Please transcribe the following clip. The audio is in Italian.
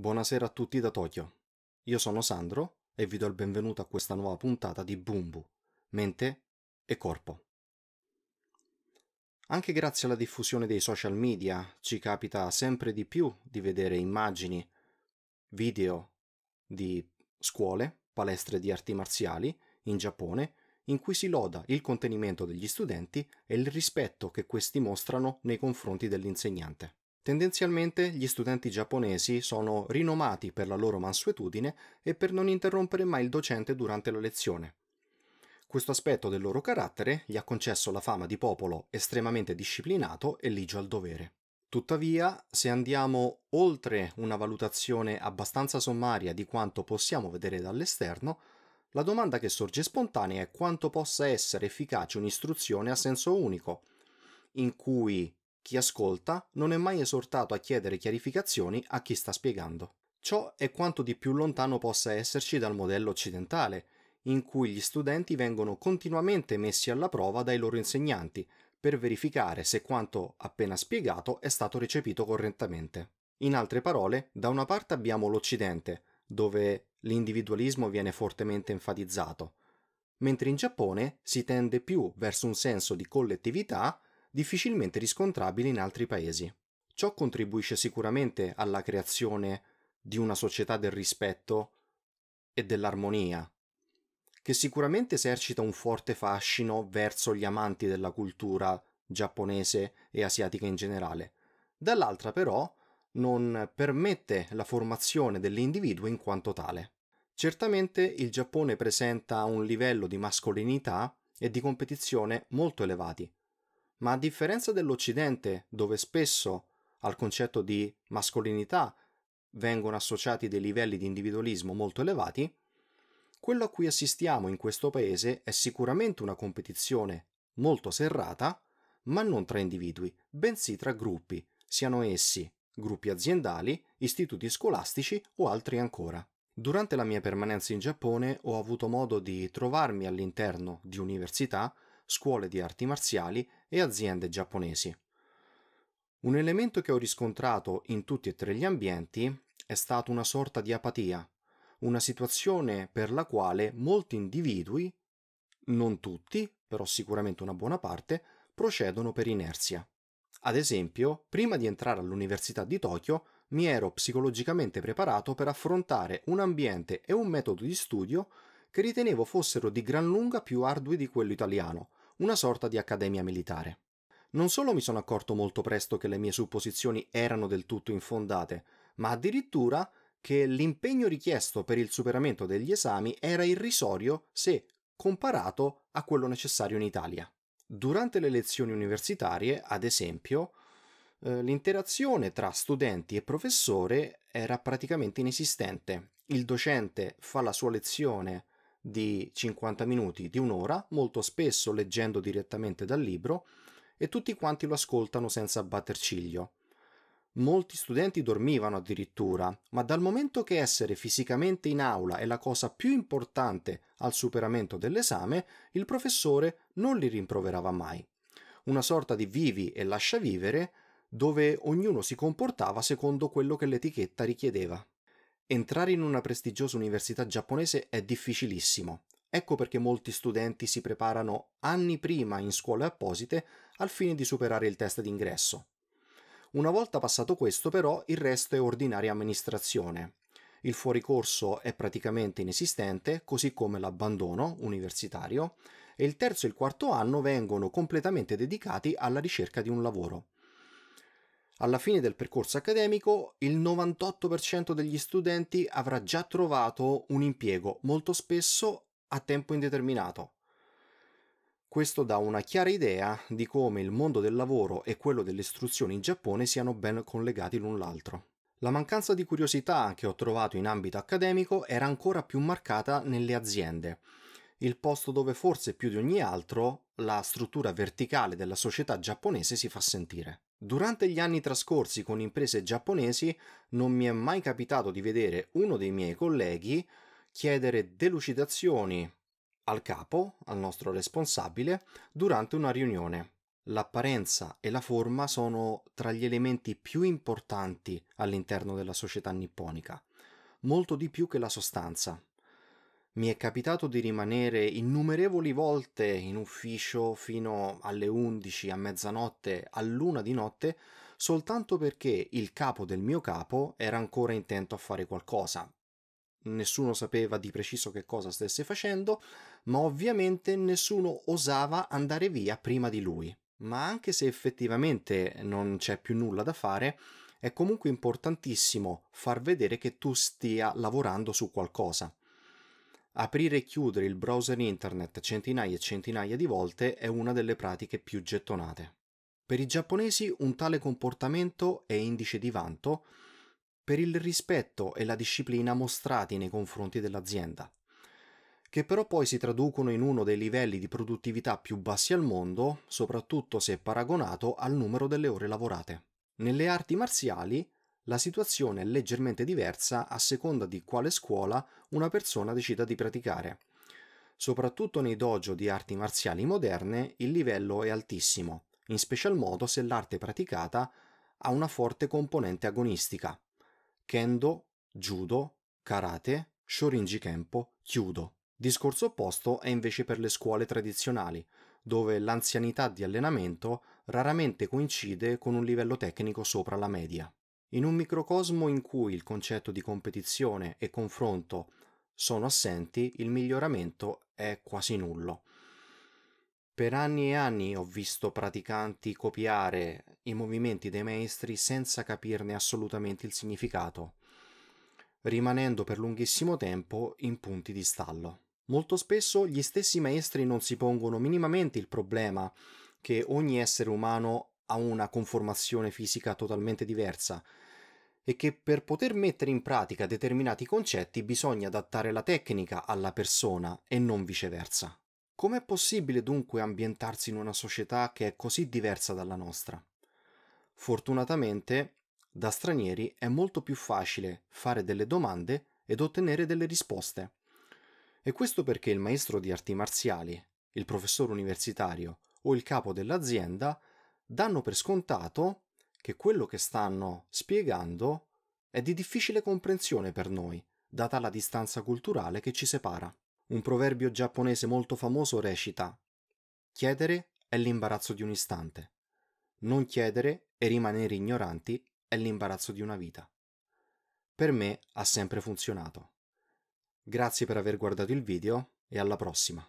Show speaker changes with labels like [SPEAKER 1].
[SPEAKER 1] Buonasera a tutti da Tokyo. Io sono Sandro e vi do il benvenuto a questa nuova puntata di Bumbu, mente e corpo. Anche grazie alla diffusione dei social media ci capita sempre di più di vedere immagini, video di scuole, palestre di arti marziali in Giappone, in cui si loda il contenimento degli studenti e il rispetto che questi mostrano nei confronti dell'insegnante. Tendenzialmente gli studenti giapponesi sono rinomati per la loro mansuetudine e per non interrompere mai il docente durante la lezione. Questo aspetto del loro carattere gli ha concesso la fama di popolo estremamente disciplinato e ligio al dovere. Tuttavia, se andiamo oltre una valutazione abbastanza sommaria di quanto possiamo vedere dall'esterno, la domanda che sorge spontanea è quanto possa essere efficace un'istruzione a senso unico, in cui chi ascolta non è mai esortato a chiedere chiarificazioni a chi sta spiegando. Ciò è quanto di più lontano possa esserci dal modello occidentale, in cui gli studenti vengono continuamente messi alla prova dai loro insegnanti per verificare se quanto appena spiegato è stato recepito correttamente. In altre parole, da una parte abbiamo l'Occidente, dove l'individualismo viene fortemente enfatizzato, mentre in Giappone si tende più verso un senso di collettività difficilmente riscontrabili in altri paesi. Ciò contribuisce sicuramente alla creazione di una società del rispetto e dell'armonia, che sicuramente esercita un forte fascino verso gli amanti della cultura giapponese e asiatica in generale. Dall'altra però non permette la formazione dell'individuo in quanto tale. Certamente il Giappone presenta un livello di mascolinità e di competizione molto elevati, ma a differenza dell'Occidente, dove spesso al concetto di mascolinità vengono associati dei livelli di individualismo molto elevati, quello a cui assistiamo in questo paese è sicuramente una competizione molto serrata, ma non tra individui, bensì tra gruppi, siano essi gruppi aziendali, istituti scolastici o altri ancora. Durante la mia permanenza in Giappone ho avuto modo di trovarmi all'interno di università, scuole di arti marziali e aziende giapponesi. Un elemento che ho riscontrato in tutti e tre gli ambienti è stata una sorta di apatia, una situazione per la quale molti individui, non tutti, però sicuramente una buona parte, procedono per inerzia. Ad esempio, prima di entrare all'Università di Tokyo, mi ero psicologicamente preparato per affrontare un ambiente e un metodo di studio che ritenevo fossero di gran lunga più ardui di quello italiano, una sorta di accademia militare. Non solo mi sono accorto molto presto che le mie supposizioni erano del tutto infondate, ma addirittura che l'impegno richiesto per il superamento degli esami era irrisorio se comparato a quello necessario in Italia. Durante le lezioni universitarie, ad esempio, eh, l'interazione tra studenti e professore era praticamente inesistente. Il docente fa la sua lezione di 50 minuti, di un'ora, molto spesso leggendo direttamente dal libro, e tutti quanti lo ascoltano senza batter ciglio. Molti studenti dormivano addirittura, ma dal momento che essere fisicamente in aula è la cosa più importante al superamento dell'esame, il professore non li rimproverava mai. Una sorta di vivi e lascia vivere, dove ognuno si comportava secondo quello che l'etichetta richiedeva. Entrare in una prestigiosa università giapponese è difficilissimo. Ecco perché molti studenti si preparano anni prima in scuole apposite al fine di superare il test d'ingresso. Una volta passato questo però il resto è ordinaria amministrazione. Il fuoricorso è praticamente inesistente, così come l'abbandono universitario, e il terzo e il quarto anno vengono completamente dedicati alla ricerca di un lavoro. Alla fine del percorso accademico il 98% degli studenti avrà già trovato un impiego, molto spesso a tempo indeterminato. Questo dà una chiara idea di come il mondo del lavoro e quello dell'istruzione in Giappone siano ben collegati l'un l'altro. La mancanza di curiosità che ho trovato in ambito accademico era ancora più marcata nelle aziende. Il posto dove forse più di ogni altro la struttura verticale della società giapponese si fa sentire. Durante gli anni trascorsi con imprese giapponesi non mi è mai capitato di vedere uno dei miei colleghi chiedere delucidazioni al capo, al nostro responsabile, durante una riunione. L'apparenza e la forma sono tra gli elementi più importanti all'interno della società nipponica, molto di più che la sostanza. Mi è capitato di rimanere innumerevoli volte in ufficio fino alle 11, a mezzanotte, a luna di notte, soltanto perché il capo del mio capo era ancora intento a fare qualcosa. Nessuno sapeva di preciso che cosa stesse facendo, ma ovviamente nessuno osava andare via prima di lui. Ma anche se effettivamente non c'è più nulla da fare, è comunque importantissimo far vedere che tu stia lavorando su qualcosa. Aprire e chiudere il browser internet centinaia e centinaia di volte è una delle pratiche più gettonate. Per i giapponesi un tale comportamento è indice di vanto per il rispetto e la disciplina mostrati nei confronti dell'azienda, che però poi si traducono in uno dei livelli di produttività più bassi al mondo, soprattutto se paragonato al numero delle ore lavorate. Nelle arti marziali la situazione è leggermente diversa a seconda di quale scuola una persona decida di praticare. Soprattutto nei dojo di arti marziali moderne il livello è altissimo, in special modo se l'arte praticata ha una forte componente agonistica. Kendo, judo, karate, shorinji kempo, chiudo. Discorso opposto è invece per le scuole tradizionali, dove l'anzianità di allenamento raramente coincide con un livello tecnico sopra la media. In un microcosmo in cui il concetto di competizione e confronto sono assenti, il miglioramento è quasi nullo. Per anni e anni ho visto praticanti copiare i movimenti dei maestri senza capirne assolutamente il significato, rimanendo per lunghissimo tempo in punti di stallo. Molto spesso gli stessi maestri non si pongono minimamente il problema che ogni essere umano ha una conformazione fisica totalmente diversa e che per poter mettere in pratica determinati concetti bisogna adattare la tecnica alla persona e non viceversa. Com'è possibile dunque ambientarsi in una società che è così diversa dalla nostra? Fortunatamente, da stranieri è molto più facile fare delle domande ed ottenere delle risposte. E questo perché il maestro di arti marziali, il professore universitario o il capo dell'azienda danno per scontato che quello che stanno spiegando è di difficile comprensione per noi, data la distanza culturale che ci separa. Un proverbio giapponese molto famoso recita Chiedere è l'imbarazzo di un istante. Non chiedere e rimanere ignoranti è l'imbarazzo di una vita. Per me ha sempre funzionato. Grazie per aver guardato il video e alla prossima.